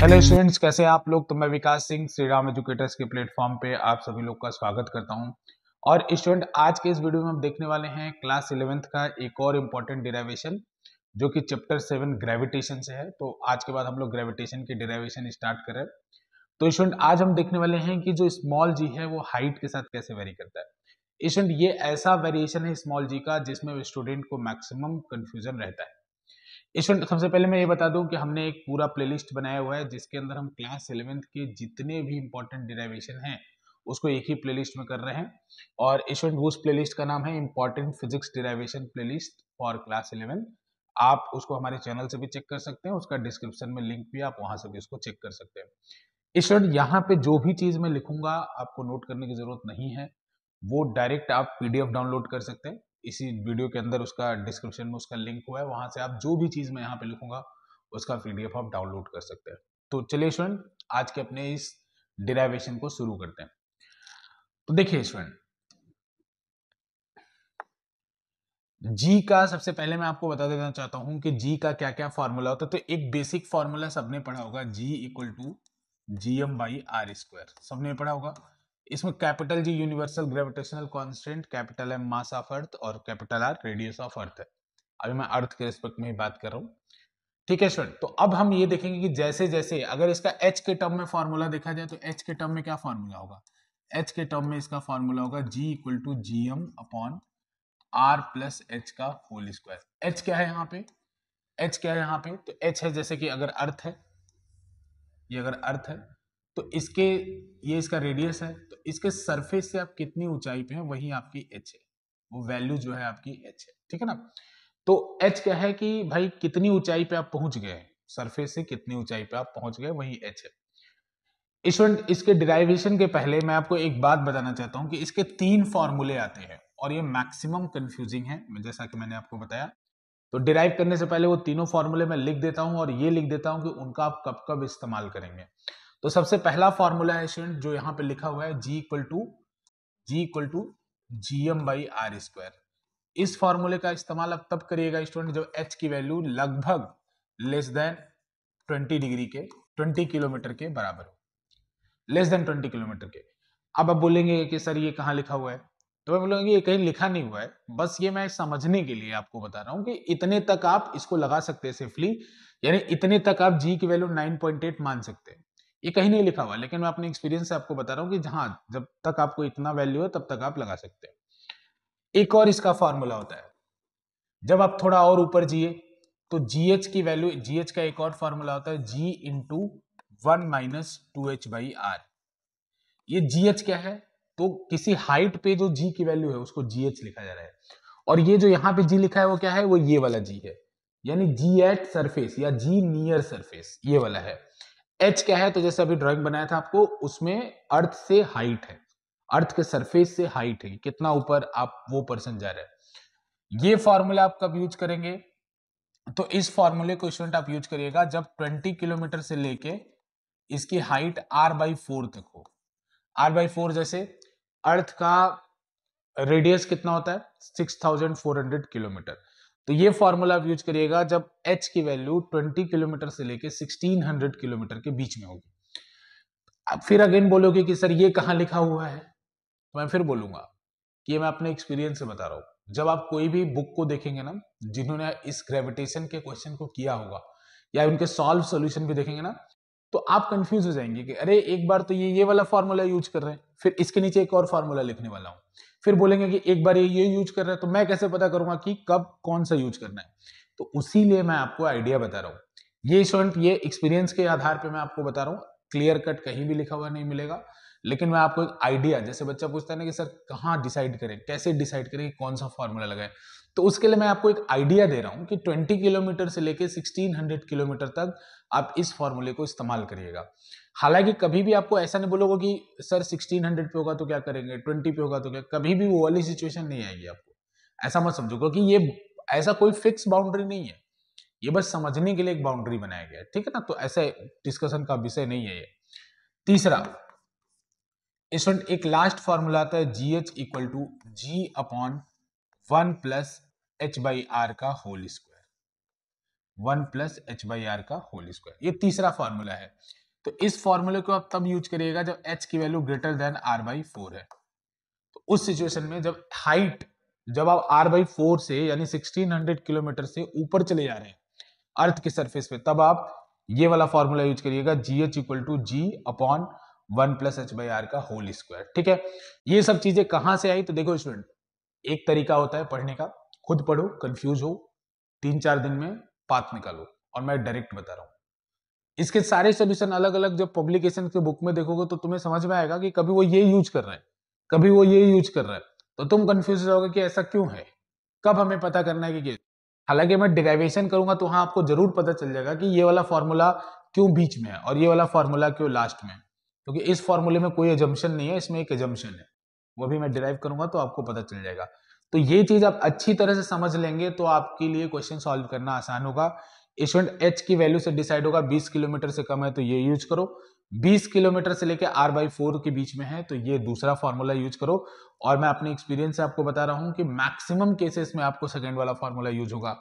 hello students कैसे हैं आप लोग तो मैं विकास सिंह श्री राम एजुकेटर्स के प्लेटफॉर्म पे आप सभी लोग का स्वागत करता हूं और स्टूडेंट आज के इस वीडियो में हम देखने वाले हैं क्लास इलेवेंथ का एक और इम्पोर्टेंट डिराइवेशन जो कि चैप्टर सेवन ग्रेविटेशन से है तो आज के बाद हम लोग ग्रेविटेशन की डिराइवेशन स्टार्ट करें तो स्टूडेंट आज हम देखने वाले हैं कि जो स्मॉल जी है वो हाइट के साथ कैसे वेरी करता है स्टूडेंट ये ऐसा वेरिएशन है स्मॉल जी का जिसमें स्टूडेंट को मैक्सिमम कन्फ्यूजन रहता है स्टूडेंट सबसे पहले मैं ये बता दूं कि हमने एक पूरा प्लेलिस्ट बनाया हुआ है जिसके अंदर हम क्लास इलेवेंथ के जितने भी इंपॉर्टेंट डिराइवेशन हैं उसको एक ही प्लेलिस्ट में कर रहे हैं और स्टूडेंट उस प्ले का नाम है important physics derivation play for class eleventh आप उसको हमारे चैनल से भी चेक कर सकते हैं उसका डिस्क्रिप्शन में लिंक भी आप वहां से भी उसको चेक कर सकते हैं स्टूडेंट यहाँ पे जो भी चीज मैं लिखूंगा आपको नोट करने की जरूरत नहीं है वो डायरेक्ट आप पीडीएफ डाउनलोड कर सकते हैं इसी वीडियो के अंदर उसका डिस्क्रिप्शन में उसका लिंक हुआ है वहाँ से आप जो भी चीज़ मैं यहाँ पे लिखूंगा उसका पीडीएफ आप डाउनलोड कर सकते हैं तो चलिए स्टूडेंट आज के अपने इस डिराइवेशन को शुरू करते हैं तो देखिए स्टूडेंट जी का सबसे पहले मैं आपको बता देना चाहता हूं कि जी का क्या क्या फॉर्मूला होता है तो एक बेसिक फॉर्मूला सबने पढ़ा होगा G equal to G M by R square सबने पढ़ा होगा इसमें capital G universal gravitational constant capital M mass of earth और capital R radius of earth है अभी मैं अर्थ के रिस्पेक्ट में ही बात कर रहा हूँ ठीक है स्टूडेंट तो अब हम ये देखेंगे कि जैसे जैसे अगर इसका एच के टर्म में फॉर्मूला देखा जाए तो एच के टर्म में क्या फॉर्मूला होगा एच के टर्म में इसका फॉर्मूला होगा G equal to G M upon R plus H का होल स्क्वायर एच क्या है यहाँ पे एच क्या है यहाँ पे तो एच है जैसे कि अगर अर्थ है ये अगर अर्थ है तो इसके ये इसका रेडियस है तो इसके सरफेस से आप कितनी ऊंचाई पे हैं वही आपकी एच है वो वैल्यू जो है आपकी एच है ठीक है ना तो एच क्या है कि भाई कितनी ऊंचाई पे आप पहुंच गए सरफेस से कितनी ऊंचाई पे आप पहुंच गए वही एच है स्टूडेंट इसके डिराइवेशन के पहले मैं आपको एक बात बताना चाहता हूँ कि इसके तीन फॉर्मूले आते हैं और ये मैक्सिमम कंफ्यूजिंग है जैसा कि मैंने आपको बताया तो डिराइव करने से पहले वो तीनों फॉर्मूले मैं लिख देता हूँ और ये लिख देता हूँ कि उनका आप कब कब इस्तेमाल करेंगे तो सबसे पहला फॉर्मूला है स्टूडेंट जो यहाँ पे लिखा हुआ है G equal to G equal to G M by R square इस फॉर्मूले का इस्तेमाल आप तब करिएगा स्टूडेंट जब एच की वैल्यू लगभग लेस देन ट्वेंटी डिग्री के ट्वेंटी किलोमीटर के बराबर हो लेस देन ट्वेंटी किलोमीटर के अब आप बोलेंगे कि सर ये कहाँ लिखा हुआ है तो मैं बोलूँगा ये कहीं लिखा नहीं हुआ है बस ये मैं समझने के लिए आपको बता रहा हूँ कि इतने तक आप इसको लगा सकते हैं सेफली यानी इतने तक आप जी की वैल्यू 9.8 मान सकते हैं ये कहीं नहीं लिखा हुआ लेकिन मैं अपने एक्सपीरियंस से आपको बता रहा हूँ कि हाँ जब तक आपको इतना वैल्यू है तब तक आप लगा सकते हैं एक और इसका फॉर्मूला होता है जब आप थोड़ा और ऊपर जिए तो जी की वैल्यू जी का एक और फॉर्मूला होता है G into one minus two H by R ये जी क्या है तो किसी हाइट पे जो जी की वैल्यू है उसको जी लिखा जा रहा है और ये जो यहाँ पे जी लिखा है वो क्या है वो ये वाला जी है यानी जी एट सरफेस या जी नियर सरफेस ये वाला है एच क्या है तो जैसे अभी ड्राइंग बनाया था आपको उसमें अर्थ से हाइट है अर्थ के सरफेस से हाइट है कितना ऊपर आप वो पर्सन जा रहे हैं ये फॉर्मूला आप कब यूज करेंगे तो इस फॉर्मूले को स्टूडेंट आप यूज करिएगा जब 20 किलोमीटर से लेके इसकी हाइट आर बाई फोर तक हो आर बाई फोर जैसे अर्थ का रेडियस कितना होता है 6400 किलोमीटर तो ये फॉर्मूला आप यूज करिएगा जब एच की वैल्यू 20 किलोमीटर से लेके 1600 किलोमीटर के बीच में होगी अब फिर अगेन बोलोगे कि सर ये कहाँ लिखा हुआ है तो मैं फिर बोलूंगा कि ये मैं अपने एक्सपीरियंस से बता रहा हूँ जब आप कोई भी बुक को देखेंगे ना जिन्होंने इस ग्रेविटेशन के क्वेश्चन को किया होगा या उनके सॉल्व सोल्यूशन भी देखेंगे ना तो आप कंफ्यूज हो जाएंगे कि अरे एक बार तो ये ये वाला फॉर्मूला यूज कर रहे हैं फिर इसके नीचे एक और फॉर्मूला लिखने वाला हूँ फिर बोलेंगे कि एक बार ये ये यूज कर रहा है तो मैं कैसे पता करूंगा कि कब कौन सा यूज करना है तो उसी लिए मैं आपको आइडिया बता रहा हूँ ये स्टूडेंट ये एक्सपीरियंस के आधार पर मैं आपको बता रहा हूँ क्लियर कट कहीं भी लिखा हुआ नहीं मिलेगा लेकिन मैं आपको एक आइडिया जैसे बच्चा पूछता है ना कि सर कहाँ डिसाइड करें कैसे डिसाइड करें कि कौन सा फॉर्मूला लगाए तो उसके लिए मैं आपको एक आइडिया दे रहा हूँ कि 20 किलोमीटर से लेकर 1600 किलोमीटर तक आप इस फॉर्मूले को इस्तेमाल करिएगा हालांकि कभी भी आपको ऐसा नहीं बोलोगे कि सर 1600 पे होगा तो क्या करेंगे 20 पे होगा तो क्या कभी भी वो वाली सिचुएशन नहीं आएगी आपको ऐसा मत समझो क्योंकि ये ऐसा कोई फिक्स बाउंड्री नहीं है ये बस समझने के लिए एक बाउंड्री बनाया गया है ठीक है ना तो ऐसे डिस्कशन का विषय नहीं है ये तीसरा स्टूडेंट एक लास्ट फॉर्मूला आता है G H equal to G upon one plus H by R का whole square one plus H by R का होल स्क्वायर ये तीसरा फॉर्मूला है तो इस फॉर्मूले को आप तब यूज करिएगा जब एच की value greater than R by four है तो उस सिचुएशन में जब हाइट जब आप आर बाई फोर से यानी सिक्सटीन हंड्रेड किलोमीटर से ऊपर चले जा रहे हैं अर्थ के सरफेस पे तब आप ये वाला फॉर्मूला यूज करिएगा G H equal to G upon one plus H by R का होल स्क्वायर ठीक है ये सब चीजें कहाँ से आई तो देखो स्टूडेंट एक तरीका होता है पढ़ने का खुद पढ़ो कंफ्यूज हो तीन चार दिन में पात निकालो और मैं डायरेक्ट बता रहा हूँ इसके सारे सोल्यूशन अलग अलग जब पब्लिकेशन के बुक में देखोगे तो तुम्हें समझ में आएगा कि कभी वो ये यूज कर रहे हैं कभी वो ये यूज कर रहा है तो तुम कंफ्यूज रहोगे कि ऐसा क्यों है कब हमें पता करना है कि हालांकि मैं डिराइवेशन करूंगा तो हाँ आपको जरूर पता चल जाएगा कि ये वाला फॉर्मूला क्यों बीच में है और ये वाला फॉर्मूला क्यों लास्ट में है क्योंकि इस फॉर्मूले में कोई एजम्पन नहीं है इसमें एक एजम्पन है वो भी मैं डिराइव करूंगा तो आपको पता चल जाएगा तो ये चीज आप अच्छी तरह से समझ लेंगे तो आपके लिए क्वेश्चन सॉल्व करना आसान होगा स्टूडेंट एच की वैल्यू से डिसाइड होगा 20 किलोमीटर से कम है तो ये यूज करो 20 किलोमीटर से लेकर आर बाई फोर के बीच में है तो ये दूसरा फॉर्मूला यूज करो और मैं अपने एक्सपीरियंस से आपको बता रहा हूं कि मैक्सिमम केसेस में आपको सेकेंड वाला फॉर्मूला यूज होगा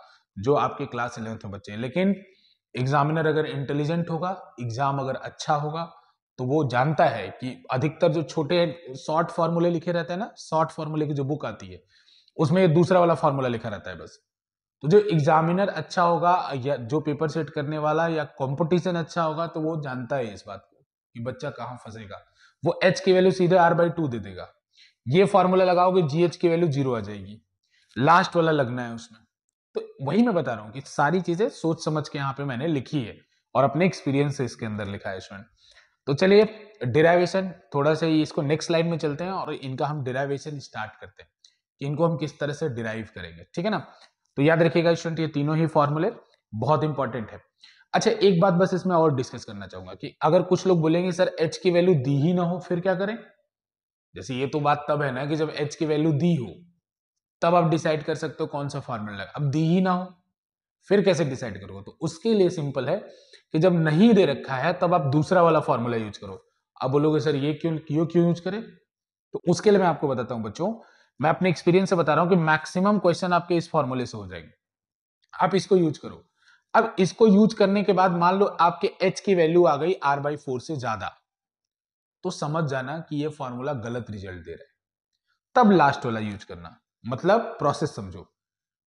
जो आपके क्लास इलेवंथ में बच्चे हैं लेकिन एग्जामिनर अगर इंटेलिजेंट होगा एग्जाम अगर अच्छा होगा तो वो जानता है कि अधिकतर जो छोटे शॉर्ट फॉर्मूले लिखे रहते हैं ना शॉर्ट फॉर्मूले की जो बुक आती है उसमें ये दूसरा वाला फॉर्मूला लिखा रहता है बस तो जो एग्जामिनर अच्छा होगा या जो पेपर सेट करने वाला या कंपटीशन अच्छा होगा तो वो जानता है इस बात को कि बच्चा कहाँ फंसेगा वो एच की वैल्यू सीधे आर बाई टू दे देगा ये फॉर्मूला लगाओगे जी एच की वैल्यू जीरो आ जाएगी लास्ट वाला लगना है उसमें तो वही मैं बता रहा हूँ कि सारी चीजें सोच समझ के यहाँ पे मैंने लिखी है और अपने एक्सपीरियंस से इसके अंदर लिखा है स्टूडेंट तो चलिए डिराइवेशन थोड़ा सा इसको नेक्स्ट स्लाइड में चलते हैं और इनका हम डिराइवेशन स्टार्ट करते हैं कि इनको हम किस तरह से डिराइव करेंगे ठीक है ना तो याद रखिएगा स्टूडेंट ये तीनों ही फॉर्मूले बहुत इंपॉर्टेंट है अच्छा एक बात बस इसमें और डिस्कस करना चाहूंगा कि अगर कुछ लोग बोलेंगे सर एच की वैल्यू दी ही ना हो फिर क्या करें जैसे ये तो बात तब है ना कि जब एच की वैल्यू दी हो तब आप डिसाइड कर सकते हो कौन सा फॉर्मूला अब दी ही ना हो फिर कैसे डिसाइड करोगे तो उसके लिए सिंपल है कि जब नहीं दे रखा है तब आप दूसरा वाला फॉर्मूला यूज करो आप बोलोगे सर ये क्यों क्यों क्यों यूज करें तो उसके लिए मैं आपको बताता हूं बच्चों मैं अपने एक्सपीरियंस से बता रहा हूं कि मैक्सिमम क्वेश्चन आपके इस फॉर्मूले से हो जाएंगे आप इसको यूज करो अब इसको यूज करने के बाद मान लो आपके एच की वैल्यू आ गई आर बाई फोर से ज्यादा तो समझ जाना कि यह फॉर्मूला गलत रिजल्ट दे रहा है तब लास्ट वाला यूज करना मतलब प्रोसेस समझो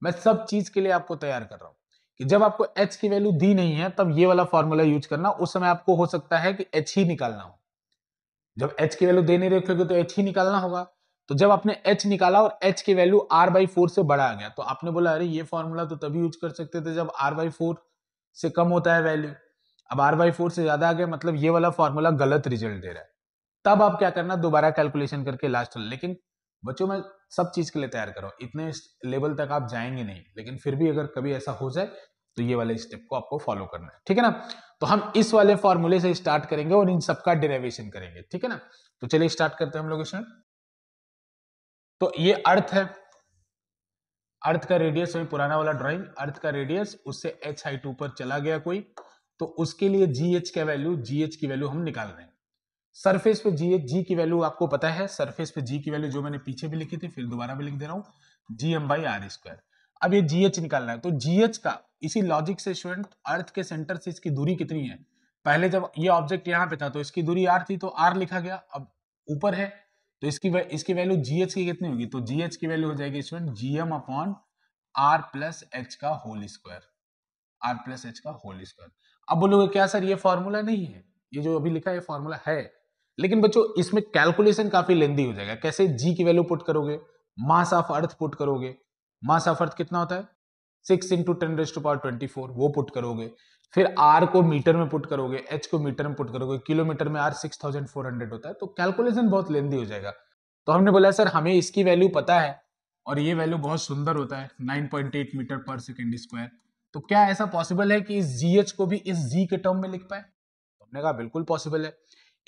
मैं सब चीज के लिए आपको तैयार कर रहा हूं कि जब आपको एच की वैल्यू दी नहीं है तब ये वाला फॉर्मूला यूज करना उस समय आपको हो सकता है कि एच ही निकालना हो जब एच की वैल्यू देने रखोगे तो एच ही निकालना होगा तो जब आपने एच निकाला और एच की वैल्यू आर बाई फोर से बड़ा आ गया तो आपने बोला अरे ये फॉर्मूला तो तभी यूज कर सकते थे जब आर बाई फोर से कम होता है वैल्यू अब आर बाई फोर से ज्यादा आ गया मतलब ये वाला फॉर्मूला गलत रिजल्ट दे रहा है तब आप क्या करना दोबारा कैलकुलेशन करके लास्ट लेकिन बच्चों में सब चीज के लिए तैयार कर रहा इतने लेवल तक आप जाएंगे नहीं लेकिन फिर भी अगर कभी ऐसा हो जाए तो ये वाले स्टेप को आपको फॉलो करना है ठीक है ना तो हम इस वाले फॉर्मूले से स्टार्ट करेंगे और इन सबका डेरिवेशन करेंगे ठीक है ना तो चलिए स्टार्ट करते हैं हम लोग इसमें तो ये अर्थ है अर्थ का रेडियस वही पुराना वाला ड्राइंग अर्थ का रेडियस उससे एच हाइट ऊपर चला गया कोई तो उसके लिए जी एच का वैल्यू जी एच की वैल्यू हम निकाल रहे हैं सरफेस पे जी एच जी की वैल्यू आपको पता है सरफेस पे जी की वैल्यू जो मैंने पीछे भी लिखी थी फिर दोबारा भी लिख दे रहा हूँ G M by R square अब ये जी एच निकालना है तो जी एच का इसी लॉजिक से स्टूडेंट अर्थ के सेंटर से इसकी दूरी कितनी है पहले जब ये ऑब्जेक्ट यहाँ पे था तो इसकी दूरी आर थी तो आर लिखा गया अब ऊपर है तो इसकी वे, इसकी वैल्यू जी एच की कितनी होगी तो जी एच की वैल्यू हो जाएगी student G M upon R plus H का whole square R plus H का होल स्क्वायर अब बोलोगे क्या सर ये फॉर्मूला नहीं है ये जो अभी लिखा है फॉर्मूला है लेकिन बच्चों इसमें कैलकुलेशन काफी लेंदी हो जाएगा कैसे जी की वैल्यू पुट करोगे मास ऑफ अर्थ पुट करोगे मास ऑफ अर्थ कितना होता है six into ten raised power twenty four वो पुट करोगे फिर आर को मीटर में पुट करोगे एच को मीटर में पुट करोगे किलोमीटर में R six thousand four hundred होता है तो कैलकुलेशन बहुत लेंदी हो जाएगा तो हमने बोला सर हमें इसकी वैल्यू पता है और ये वैल्यू बहुत सुंदर होता है nine point eight metre per second square तो क्या ऐसा पॉसिबल है कि इस जी एच को भी इस जी के टर्म में लिख पाए तो हमने कहा बिल्कुल पॉसिबल है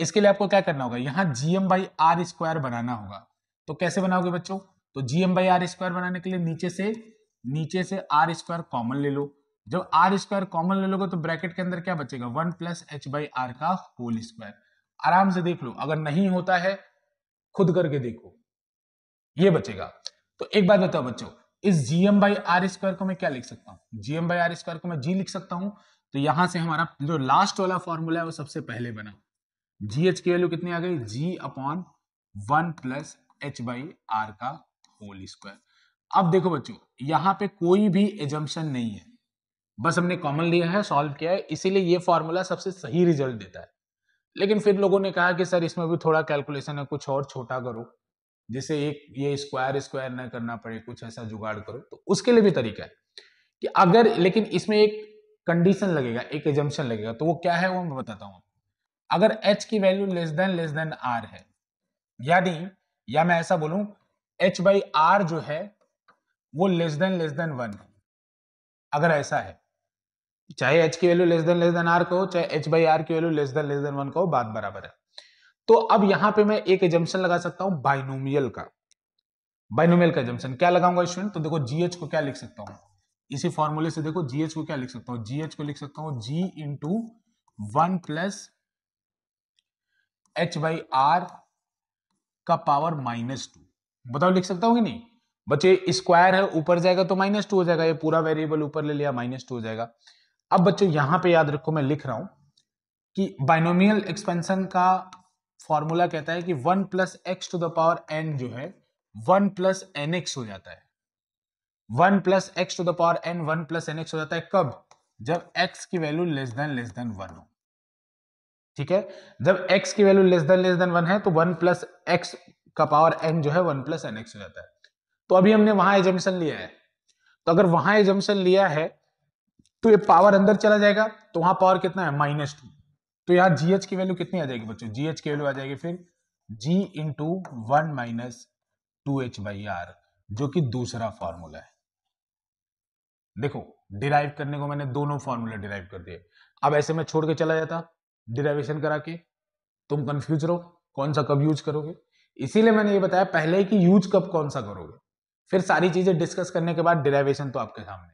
इसके लिए आपको क्या करना होगा यहाँ G M by R square बनाना होगा तो कैसे बनाओगे बच्चों तो G M by R square बनाने के लिए नीचे से नीचे से आर स्क्वायर कॉमन ले लो जब आर स्क्वायर कॉमन ले लोगे तो ब्रैकेट के अंदर क्या बचेगा one plus H by R का होल स्क्वायर आराम से देख लो अगर नहीं होता है खुद करके देखो ये बचेगा तो एक बात बताओ बच्चों इस जीएम बाई आर स्क्वायर को मैं क्या लिख सकता हूँ जीएम बाई आर स्क्वायर को मैं जी लिख सकता हूँ तो यहां से हमारा जो लास्ट वाला फॉर्मूला है वो सबसे पहले बना जी एच की वैल्यू कितनी आ गई G upon one plus H by R का होल स्क्वायर अब देखो बच्चों यहां पे कोई भी एजम्पन नहीं है बस हमने कॉमन लिया है सॉल्व किया है इसीलिए ये फॉर्मूला सबसे सही रिजल्ट देता है लेकिन फिर लोगों ने कहा कि सर इसमें भी थोड़ा कैलकुलेशन है कुछ और छोटा करो जिसे एक ये स्क्वायर स्क्वायर ना करना पड़े कुछ ऐसा जुगाड़ करो तो उसके लिए भी तरीका है कि अगर लेकिन इसमें एक कंडीशन लगेगा एक एजम्पन लगेगा तो वो क्या है वो मैं बताता हूँ अगर एच की value less than less than R है यानी या मैं ऐसा बोलूं एच बाई आर जो है वो less than less than one अगर ऐसा है चाहे एच की value less than less than R को हो चाहे एच बाई आर की value less than less than one का हो बात बराबर है तो अब यहां पे मैं एक एजम्पन लगा सकता हूं बाइनोमियल का बाइनोमियल का एजम्पन क्या लगाऊंगा स्टूडेंट तो देखो जीएच को क्या लिख सकता हूं इसी फॉर्मूले से देखो जीएच को क्या लिख सकता हूं जीएच को लिख सकता हूं G into one plus H by R का पावर माइनस टू बताओ लिख सकता हूं कि नहीं बच्चे स्क्वायर है ऊपर जाएगा तो माइनस टू हो जाएगा ये पूरा वेरिएबल ऊपर ले लिया माइनस टू हो जाएगा अब बच्चों यहां पे याद रखो मैं लिख रहा हूं कि बाइनोमियल एक्सपेंशन का फॉर्मूला कहता है कि one plus X to the power N जो है वन प्लस एन एक्स हो जाता है one plus X to the power N one plus N X हो जाता है कब जब एक्स की value less than less than one हो ठीक है जब एक्स की value less than less than one है तो वन प्लस एक्स का पावर एन जो है वन प्लस एन एक्स हो जाता है तो अभी हमने वहां एजम्पन लिया है तो अगर वहां एजम्पन लिया है तो ये पावर अंदर चला जाएगा तो वहां पावर कितना है माइनस टू तो यहाँ जीएच की वैल्यू कितनी आ जाएगी बच्चों जीएच की वैल्यू आ जाएगी फिर G into one minus two H by R जो कि दूसरा फॉर्मूला है देखो डिराइव करने को मैंने दोनों फॉर्मूला डिराइव कर दिए अब ऐसे में छोड़ के चला जाता डिराइवेशन करा के तुम कंफ्यूज रहो कौन सा कब यूज करोगे इसीलिए मैंने ये बताया पहले कि यूज कब कौन सा करोगे फिर सारी चीज़ें डिस्कस करने के बाद डिराइवेशन तो आपके सामने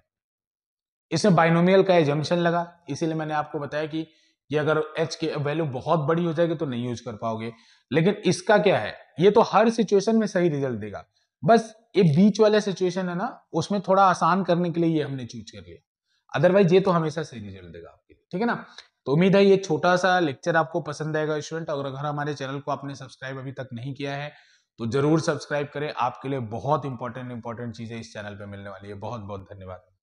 इसमें बाइनोमियल का एजम्पन लगा इसीलिए मैंने आपको बताया कि ये अगर एच के वैल्यू बहुत बड़ी हो जाएगी तो नहीं यूज कर पाओगे लेकिन इसका क्या है ये तो हर सिचुएशन में सही रिजल्ट देगा बस ये बीच वाला सिचुएशन है ना उसमें थोड़ा आसान करने के लिए ये हमने चूज कर लिया अदरवाइज ये तो हमेशा सही रिजल्ट देगा आपके लिए ठीक है ना तो उम्मीद है ये छोटा सा लेक्चर आपको पसंद आएगा स्टूडेंट और अगर हमारे चैनल को आपने सब्सक्राइब अभी तक नहीं किया है तो जरूर सब्सक्राइब करें आपके लिए बहुत इंपॉर्टेंट इंपॉर्टेंट चीजें इस चैनल पर मिलने वाली है बहुत बहुत धन्यवाद